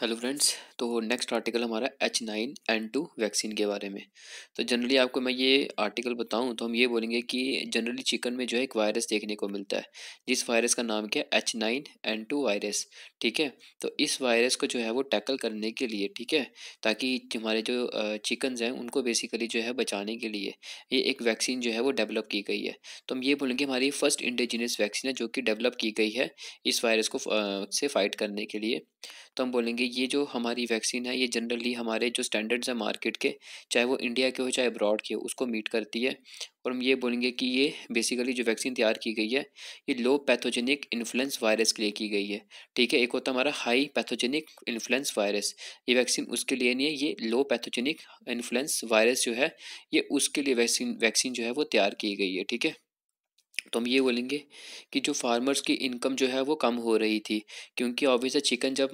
hello friends तो next article हमारा H nine N two vaccine के बारे में तो जनरली आपको मैं ये आर्टिकल बताऊं तो हम ये बोलेंगे कि जनरली चिकन में जो है एक वायरस देखने को मिलता है जिस वायरस का नाम क्या है H nine N two virus ठीक है तो इस वायरस को जो है वो टैकल करने के लिए ठीक है ताकि हमारे जो चिकन्स हैं उनको बेसिकली जो है बचाने के लिए ये एक वैक्सीन जो है वो डेवलप की गई है तो हम ये बोलेंगे हमारी फर्स्ट इंडिजीनियस वैक्सीन है जो कि डेवलप की गई है इस वायरस को से फाइट करने के लिए तो हम बोलेंगे ये जो हमारी वैक्सीन है ये जनरली हमारे जो स्टैंडर्ड्स हैं मार्केट के चाहे वो इंडिया के हो चाहे अब्रॉड के हो उसको मीट करती है और हम ये बोलेंगे कि ये बेसिकली जो वैक्सीन तैयार की गई है ये लो पैथोजेनिक इन्फ्लुएंस वायरस के लिए की गई है ठीक है एक होता हमारा हाई पैथोजेनिक इन्फ्लुएंस वायरस ये वैक्सीन उसके लिए नहीं है ये लो पैथोजेनिक इन्फ्लुएंस वायरस जो है ये उसके लिए वैक्सीन वैक्सीन जो है वो तैयार की गई है ठीक है तो हम ये बोलेंगे कि जो फार्मर्स की इनकम जो है वो कम हो रही थी क्योंकि ऑब्वियसली चिकन जब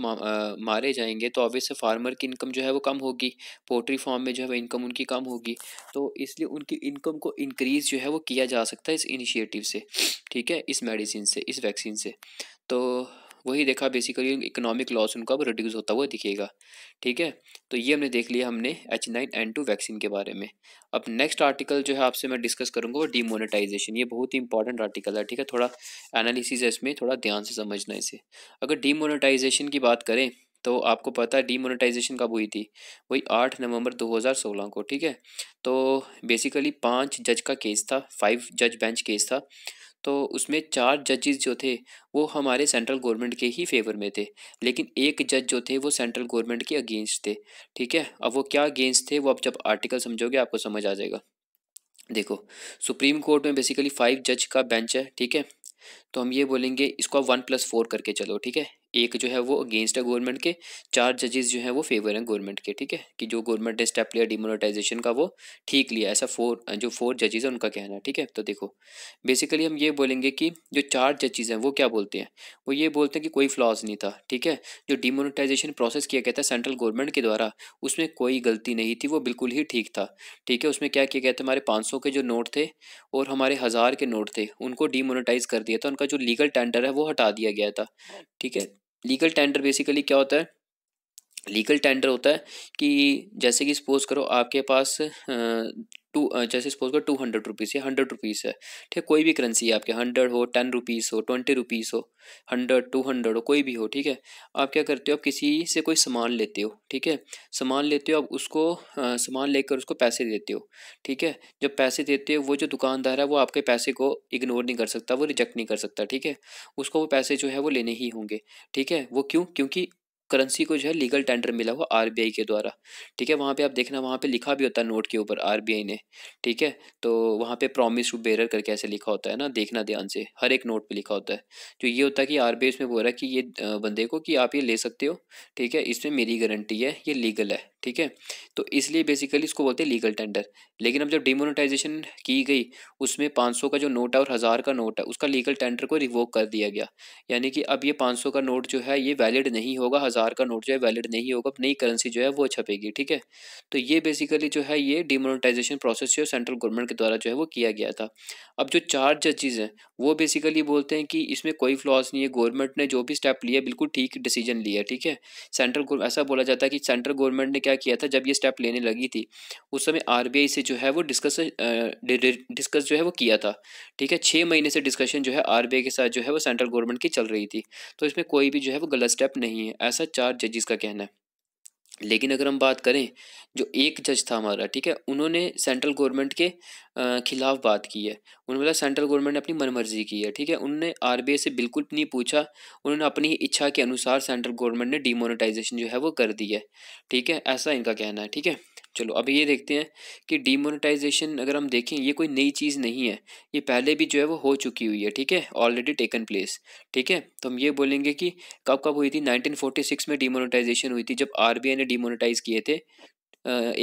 मारे जाएंगे तो ऑब्वियसली फार्मर की इनकम जो है वो कम होगी पोल्ट्री फार्म में जो है इनकम उनकी कम होगी तो इसलिए उनकी इनकम को इंक्रीज़ जो है वो किया जा सकता है इस इनिशिएटिव से ठीक है इस मेडिसिन से इस वैक्सीन से तो वही देखा बेसिकली इकोनॉमिक लॉस उनका रिड्यूस होता हुआ दिखेगा ठीक है तो ये हमने देख लिया हमने H nine N two vaccine के बारे में अब नेक्स्ट आर्टिकल जो है आपसे मैं डिस्कस करूँगा वो डीमोनेटाइजेशन ये बहुत ही इंपॉर्टेंट आर्टिकल है ठीक है थोड़ा एनालिसिस है इसमें थोड़ा ध्यान से समझना इसे अगर डीमोनेटाइजेशन की बात करें तो आपको पता है डीमोनेटाइजेशन कब हुई थी वही आठ नवंबर 2016 को ठीक है तो बेसिकली पांच जज का केस था फाइव जज बेंच केस था तो उसमें चार जजेस जो थे वो हमारे सेंट्रल गवर्नमेंट के ही फेवर में थे लेकिन एक जज जो थे वो सेंट्रल गवर्नमेंट के अगेंस्ट थे ठीक है अब वो क्या अगेंस्ट थे वो आप जब आर्टिकल समझोगे आपको समझ आ जाएगा देखो सुप्रीम कोर्ट में बेसिकली फाइव जज का बेंच है ठीक है तो हम ये बोलेंगे इसको आप वन प्लस फोर करके चलो ठीक है एक जो है वो अगेंस्ट है गवर्नमेंट के चार जजेस जो हैं वो फेवर हैं गवर्नमेंट के ठीक है कि जो गवर्नमेंट ने स्टेप लिया डिमोनेटाइजेशन का वो ठीक लिया ऐसा फोर जो फोर जजेज़ हैं उनका कहना है ठीक है तो देखो बेसिकली हम ये बोलेंगे कि जो चार जजेज़ हैं वो क्या बोलते हैं वो ये बोलते हैं कि कोई फ्लॉज नहीं था ठीक है जो डिमोनेटाइजेशन प्रोसेस किया गया था सेंट्रल गवर्नमेंट के द्वारा उसमें कोई गलती नहीं थी वो बिल्कुल ही ठीक था ठीक है उसमें क्या किया गया था हमारे पाँच के जो नोट थे और हमारे हज़ार के नोट थे उनको डिमोनेटाइज कर दिया था उनका जो लीगल टेंडर है वो हटा दिया गया था ठीक है लीगल टेंडर बेसिकली क्या होता है लीगल टेंडर होता है कि जैसे कि सपोज करो आपके पास टू जैसे सपोज करो टू हंड्रेड रुपीज़ या हंड्रेड रुपीज़ है ठीक है कोई भी करेंसी है आपके हंड्रेड हो टेन रुपीज़ हो ट्वेंटी रुपीज़ हो हंड्रेड टू हंड्रेड हो कोई भी हो ठीक है आप क्या करते हो आप किसी से कोई सामान लेते हो ठीक है सामान लेते हो आप उसको सामान लेकर उसको पैसे देते हो ठीक है जब पैसे देते हो वो जो दुकानदार है वो आपके पैसे को इग्नोर नहीं कर सकता वो रिजेक्ट नहीं कर सकता ठीक है उसको वो पैसे जो है वो लेने ही होंगे ठीक है वो क्यों क्योंकि करेंसी को जो है लीगल टेंडर मिला हुआ आरबीआई के द्वारा ठीक है वहाँ पे आप देखना वहाँ पे लिखा भी होता है नोट के ऊपर आरबीआई ने ठीक है तो वहाँ पे प्रॉमिस टू बेरर करके ऐसे लिखा होता है ना देखना ध्यान से हर एक नोट पे लिखा होता है जो तो ये होता है कि आर उसमें बोल रहा है कि ये बंदे को कि आप ये ले सकते हो ठीक है इसमें मेरी गारंटी है ये लीगल है ठीक है तो इसलिए बेसिकली इसको बोलते हैं लीगल टेंडर लेकिन अब जब डिमोनेटाइजेशन की गई उसमें 500 का जो नोट है और हज़ार का नोट है उसका लीगल टेंडर को रिवोक कर दिया गया यानी कि अब ये 500 का नोट जो है ये वैलिड नहीं होगा हज़ार का नोट जो है वैलिड नहीं होगा अब नई करेंसी जो है वो छपेगी ठीक है तो ये बेसिकली जो है ये डिमोनेटाइजेशन प्रोसेस जो सेंट्रल गवर्नमेंट के द्वारा जो है वो किया गया था अब जो चार जजेज़ हैं वो बेसिकली बोलते हैं कि इसमें कोई फ्लॉज नहीं है गवर्नमेंट ने जो भी स्टेप लिया बिल्कुल ठीक डिसीजन लिया ठीक है सेंट्रल ऐसा बोला जाता है कि सेंट्रल गवर्नमेंट ने क्या क्या किया था जब ये स्टेप लेने लगी थी उस समय आरबीआई से जो है वो डिस्कस डिस्कस जो है वो किया था ठीक है छः महीने से डिस्कशन जो है आरबीआई के साथ जो है वो सेंट्रल गवर्नमेंट की चल रही थी तो इसमें कोई भी जो है वो गलत स्टेप नहीं है ऐसा चार जजेस का कहना है लेकिन अगर हम बात करें जो एक जज था हमारा ठीक है उन्होंने सेंट्रल गवर्नमेंट के खिलाफ बात की है उन्होंने बोला सेंट्रल गवर्नमेंट ने अपनी मनमर्जी की है ठीक है उन्होंने आर से बिल्कुल नहीं पूछा उन्होंने अपनी इच्छा के अनुसार सेंट्रल गवर्नमेंट ने डिमोनेटाइजेशन जो है वो कर दी है ठीक है ऐसा इनका कहना है ठीक है चलो अब ये देखते हैं कि डीमोनेटाइजेशन अगर हम देखें ये कोई नई चीज़ नहीं है ये पहले भी जो है वो हो चुकी हुई है ठीक है ऑलरेडी टेकन प्लेस ठीक है तो हम ये बोलेंगे कि कब कब हुई थी 1946 में डीमोनेटाइजेशन हुई थी जब आरबीआई ने डीमोनेटाइज किए थे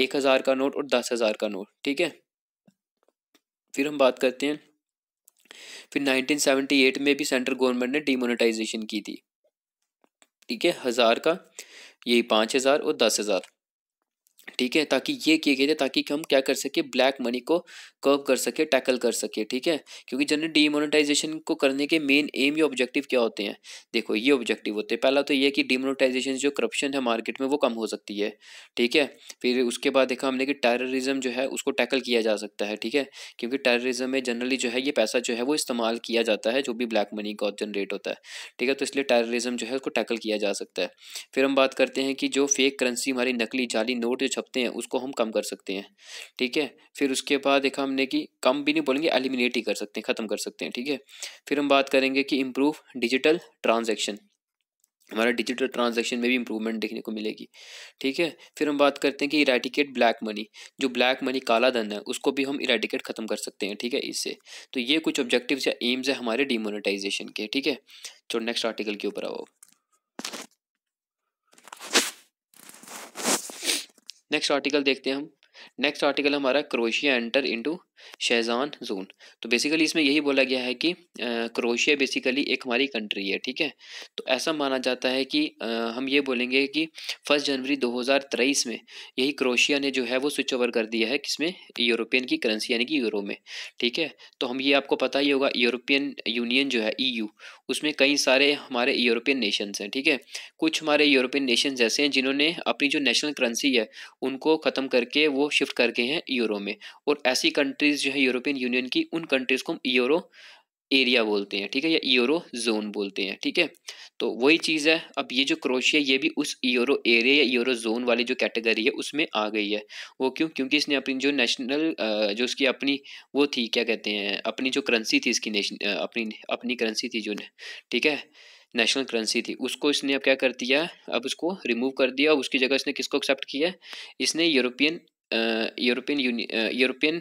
एक हज़ार का नोट और दस हज़ार का नोट ठीक है फिर हम बात करते हैं फिर नाइनटीन में भी सेंट्रल गवर्नमेंट ने डीमोनेटाइजेशन की थी ठीक है हज़ार का यही पाँच हज़ार और दस हज़ार ठीक है ताकि ये किए गए थे ताकि हम क्या कर सके ब्लैक मनी को कर्व कर सके टैकल कर सके ठीक है क्योंकि जनरली डीमोनेटाइजेशन को करने के मेन एम या ऑब्जेक्टिव क्या होते हैं देखो ये ऑब्जेक्टिव होते हैं पहला तो ये कि डीमोनेटाइजेशन जो करप्शन है मार्केट में वो कम हो सकती है ठीक है फिर उसके बाद देखा हमने कि टेररिज्म जो है उसको टैकल किया जा सकता है ठीक है क्योंकि टेररिज्म में जनरली जो है ये पैसा जो है वो इस्तेमाल किया जाता है जो भी ब्लैक मनी का जनरेट होता है ठीक है तो इसलिए टेररिज्म जो है उसको टैकल किया जा सकता है फिर हम बात करते हैं कि जो फेक करेंसी हमारी नकली जाली नोट जो छपते हैं उसको हम कम कर सकते हैं ठीक है फिर उसके बाद देखा हमने कि कम भी नहीं बोलेंगे एलिमिनेट ही कर सकते हैं ख़त्म कर सकते हैं ठीक है फिर हम बात करेंगे कि इम्प्रूव डिजिटल ट्रांजेक्शन हमारा डिजिटल ट्रांजेक्शन में भी इम्प्रूवमेंट देखने को मिलेगी ठीक है फिर हम बात करते हैं कि इराडिकेट ब्लैक मनी जो ब्लैक मनी काला धन है उसको भी हम इराडिकेट ख़त्म कर सकते हैं ठीक है इससे तो ये कुछ ऑब्जेक्टिव्स या एम्स है हमारे डिमोनेटाइजेशन के ठीक है तो नेक्स्ट आर्टिकल के ऊपर आओ नेक्स्ट आर्टिकल देखते हैं हम नेक्स्ट आर्टिकल हमारा क्रोएशिया एंटर इनटू शेजान जोन तो बेसिकली इसमें यही बोला गया है कि क्रोशिया बेसिकली एक हमारी कंट्री है ठीक है तो ऐसा माना जाता है कि आ, हम ये बोलेंगे कि फर्स्ट जनवरी 2023 में यही क्रोशिया ने जो है वो स्विच ओवर कर दिया है किसमें यूरोपियन की करेंसी यानी कि यूरो में ठीक है तो हम ये आपको पता ही होगा यूरोपियन यूनियन जो है ई e उसमें कई सारे हमारे यूरोपियन नेशंस हैं ठीक है कुछ हमारे यूरोपियन नेशंस ऐसे हैं जिन्होंने अपनी जो नेशनल करेंसी है उनको ख़त्म करके वो शिफ्ट करके हैं यूरो में और ऐसी कंट्री कंट्रीज जो है यूरोपियन यूनियन की उन कंट्रीज़ को हम यूरो एरिया बोलते हैं ठीक है या यूरो जोन बोलते हैं ठीक है तो वही चीज़ है अब ये जो क्रोशिया ये भी उस यूरो एरिया या यूरो जोन वाली जो कैटेगरी है उसमें आ गई है वो क्यों क्योंकि इसने अपनी जो नेशनल जो उसकी अपनी वो थी क्या कहते हैं अपनी जो करेंसी थी इसकी नेशन अपनी अपनी करेंसी थी जो ठीक है नेशनल करेंसी थी उसको इसने अब क्या कर दिया अब उसको रिमूव कर दिया अब उसकी जगह इसने किसको एक्सेप्ट किया इसने European European Union European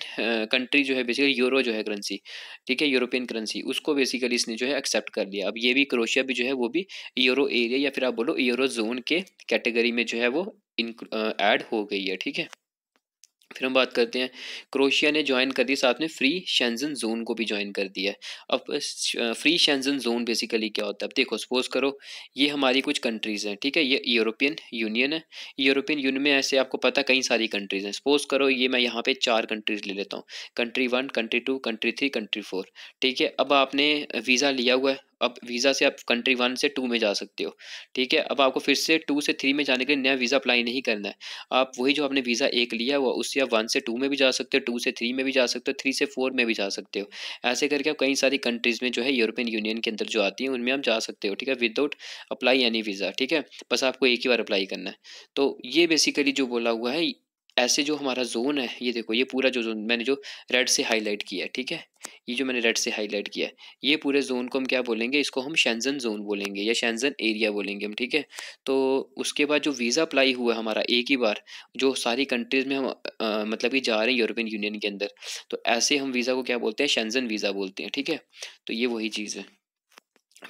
country जो है बेसिकली यूरो जो है करेंसी ठीक है यूरोपियन करेंसी उसको बेसिकली इसने जो है एक्सेप्ट कर लिया अब ये भी क्रोशिया भी जो है वो भी यूरो एरिया या फिर आप बोलो यूरो जोन के कैटेगरी में जो है वो इन ऐड हो गई है ठीक है फिर हम बात करते हैं क्रोशिया ने ज्वाइन कर दिया साथ में फ्री शेंजन जोन को भी ज्वाइन कर दिया है अब फ्री शेंजन जोन बेसिकली क्या होता है अब देखो सपोज करो ये हमारी कुछ कंट्रीज़ हैं ठीक है ये यूरोपियन यूनियन है यूरोपियन यूनियन में ऐसे आपको पता कई सारी कंट्रीज़ हैं सपोज करो ये मैं यहाँ पे चार कंट्रीज़ ले लेता हूँ country one country two country three country four ठीक है अब आपने वीज़ा लिया हुआ है अब वीज़ा से आप कंट्री वन से टू में जा सकते हो ठीक है अब आपको फिर से टू से थ्री में जाने के लिए नया वीज़ा अप्लाई नहीं करना है आप वही जो आपने वीज़ा एक लिया हुआ उससे आप वन से टू में भी जा सकते हो टू से थ्री में भी जा सकते हो थ्री से फोर में भी जा सकते हो ऐसे करके आप कई सारी कंट्रीज़ में जो है यूरोपियन यूनियन के अंदर जो आती हैं उनमें आप जा सकते हो ठीक है विदाउट अप्लाई एनी वीज़ा ठीक है बस आपको एक ही बार अप्लाई करना है तो ये बेसिकली जो बोला हुआ है ऐसे जो हमारा जोन है ये देखो ये पूरा जो जोन मैंने जो रेड से हाईलाइट किया है ठीक है ये जो मैंने रेड से हाईलाइट किया है ये पूरे जोन को हम क्या बोलेंगे इसको हम शैनजन जोन बोलेंगे या शैनजन एरिया बोलेंगे हम ठीक है तो उसके बाद जो वीज़ा अप्लाई हुआ हमारा एक ही बार जो सारी कंट्रीज़ में हम आ, मतलब कि जा रहे हैं यूरोपियन यूनियन के अंदर तो ऐसे हम वीज़ा को क्या बोलते हैं शैनजन वीज़ा बोलते हैं ठीक है तो ये वही चीज़ है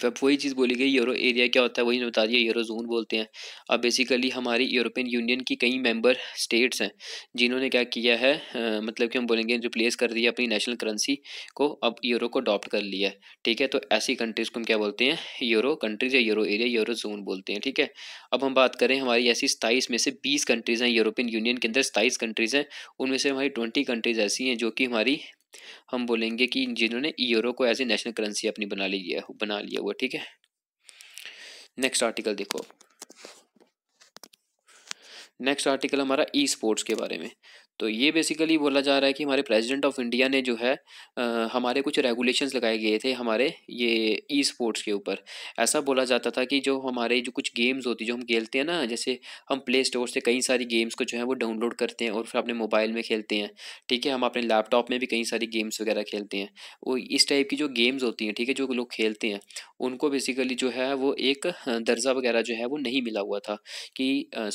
अब वही चीज़ बोली गई यूरो एरिया क्या होता है वही बता दिया यूरो जोन बोलते हैं अब बेसिकली हमारी यूरोपियन यूनियन की कई मेंबर स्टेट्स हैं जिन्होंने क्या किया है आ, मतलब कि हम बोलेंगे रिप्लेस कर दिया अपनी नेशनल करेंसी को अब यूरो को अडॉप्ट कर लिया है ठीक है तो ऐसी कंट्रीज़ को हम क्या बोलते हैं यूरो कंट्रीज़ या यूरो एरिया यूरो जोन बोलते हैं ठीक है अब हम बात करें हमारी ऐसी सताईस में से बीस कंट्रीज़ हैं यूरोपियन यूनियन के अंदर सताईस कंट्रीज़ हैं उनमें से हमारी ट्वेंटी कंट्रीज़ ऐसी हैं जो कि हमारी हम बोलेंगे कि जिन्होंने यूरो को एज ए नेशनल करेंसी अपनी बना ली बना लिया हुआ ठीक है नेक्स्ट आर्टिकल देखो नेक्स्ट आर्टिकल हमारा ई स्पोर्ट्स के बारे में तो ये बेसिकली बोला जा रहा है कि हमारे प्रेसिडेंट ऑफ इंडिया ने जो है आ, हमारे कुछ रेगुलेशंस लगाए गए थे हमारे ये ई स्पोर्ट्स के ऊपर ऐसा बोला जाता था कि जो हमारे जो कुछ गेम्स होती जो हम खेलते हैं ना जैसे हम प्ले स्टोर से कई सारी गेम्स को जो है वो डाउनलोड करते हैं और फिर अपने मोबाइल में खेलते हैं ठीक है हम अपने लैपटॉप में भी कई सारी गेम्स वगैरह खेलते हैं वो इस टाइप की जो गेम्स होती हैं ठीक है जो लोग खेलते हैं उनको बेसिकली जो है वो एक दर्जा वगैरह जो है वो नहीं मिला हुआ था कि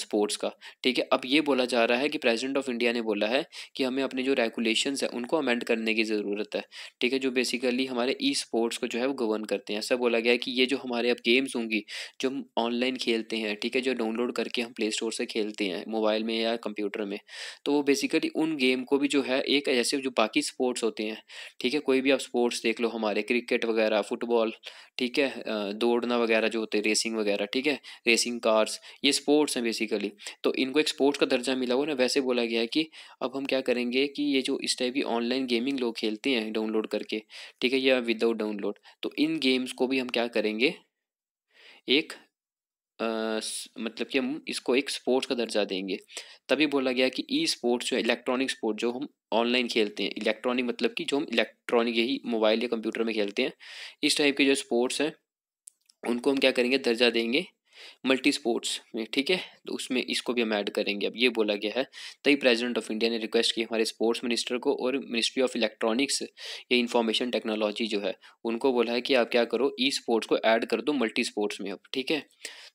स्पोर्ट्स का ठीक है अब ये बोला जा रहा है कि प्रेसिडेंट ऑफ इंडिया ने बोला है कि हमें अपने जो रेगुलेशंस है उनको अमेंड करने की ज़रूरत है ठीक है जो बेसिकली हमारे ई स्पोर्ट्स को जो है वो गवर्न करते हैं ऐसा बोला गया है कि ये जो हमारे अब गेम्स होंगी जो हम ऑनलाइन खेलते हैं ठीक है जो डाउनलोड करके हम प्ले स्टोर से खेलते हैं मोबाइल में या कंप्यूटर में तो वो बेसिकली उन गेम को भी जो है एक जैसे जो बाकी स्पोर्ट्स होते हैं ठीक है कोई भी आप स्पोर्ट्स देख लो हमारे क्रिकेट वगैरह फुटबॉल ठीक है दौड़ना वगैरह जो होते हैं रेसिंग वगैरह ठीक है रेसिंग कार्स ये स्पोर्ट्स हैं बेसिकली तो इनको एक स्पोर्ट्स का दर्जा मिला हुआ ना वैसे बोला गया है कि अब हम क्या करेंगे कि ये जो इस टाइप की ऑनलाइन गेमिंग लोग खेलते हैं डाउनलोड करके ठीक है या विदाउट डाउनलोड तो इन गेम्स को भी हम क्या करेंगे एक आ, मतलब कि हम इसको एक स्पोर्ट्स का दर्जा देंगे तभी बोला गया कि ई स्पोर्ट्स जो है इलेक्ट्रॉनिक स्पोर्ट जो हम ऑनलाइन खेलते हैं इलेक्ट्रॉनिक मतलब कि जो हम इलेक्ट्रॉनिक यही मोबाइल या कंप्यूटर में खेलते हैं इस टाइप के जो स्पोर्ट्स हैं उनको हम क्या करेंगे दर्जा देंगे मल्टी स्पोर्ट्स में ठीक है तो उसमें इसको भी हम ऐड करेंगे अब ये बोला गया है तई प्रेजिडेंट ऑफ इंडिया ने रिक्वेस्ट की हमारे स्पोर्ट्स मिनिस्टर को और मिनिस्ट्री ऑफ इलेक्ट्रॉनिक्स या इंफॉर्मेशन टेक्नोलॉजी जो है उनको बोला है कि आप क्या करो ई स्पोर्ट्स को ऐड कर दो मल्टी स्पोर्ट्स में अब ठीक है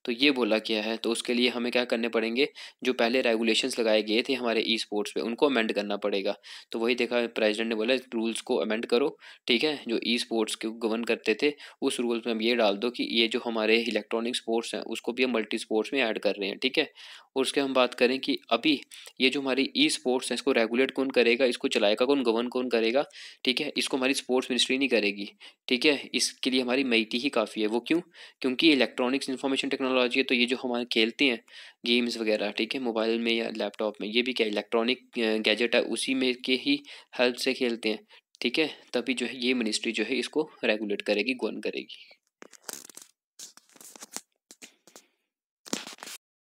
तो ये बोला गया है तो उसके लिए हमें क्या करने पड़ेंगे जो पहले रेगुलेशंस लगाए गए थे हमारे ई स्पोर्ट्स पे उनको अमेंड करना पड़ेगा तो वही देखा प्रेसिडेंट ने बोला रूल्स को अमेंड करो ठीक है जो ई स्पोर्ट्स को गवर्न करते थे उस रूल्स में हम ये डाल दो कि ये जो हमारे इलेक्ट्रॉनिक स्पोर्ट्स हैं उस उसको भी हम मल्टी स्पोर्ट्स में ऐड कर रहे हैं ठीक है और उसके हम बात करें कि अभी ये जो हमारी ई स्पोर्ट्स है इसको रेगुलेट कौन करेगा इसको चलाएगा कौन गवर्न कौन करेगा ठीक है इसको हमारी स्पोर्ट्स मिनिस्ट्री नहीं करेगी ठीक है इसके लिए हमारी मईटी ही काफ़ी है वो क्यों क्योंकि इलेक्ट्रॉनिक्स इन्फॉर्मेशन टेक्नोलॉजी है तो ये जो हमारे खेलते हैं गेम्स वगैरह ठीक है मोबाइल में या लैपटॉप में ये भी क्या इलेक्ट्रॉनिक गैजेट है उसी में के ही हेल्प से खेलते हैं ठीक है तभी जो है ये मिनिस्ट्री जो है इसको रेगुलेट करेगी गवर्न करेगी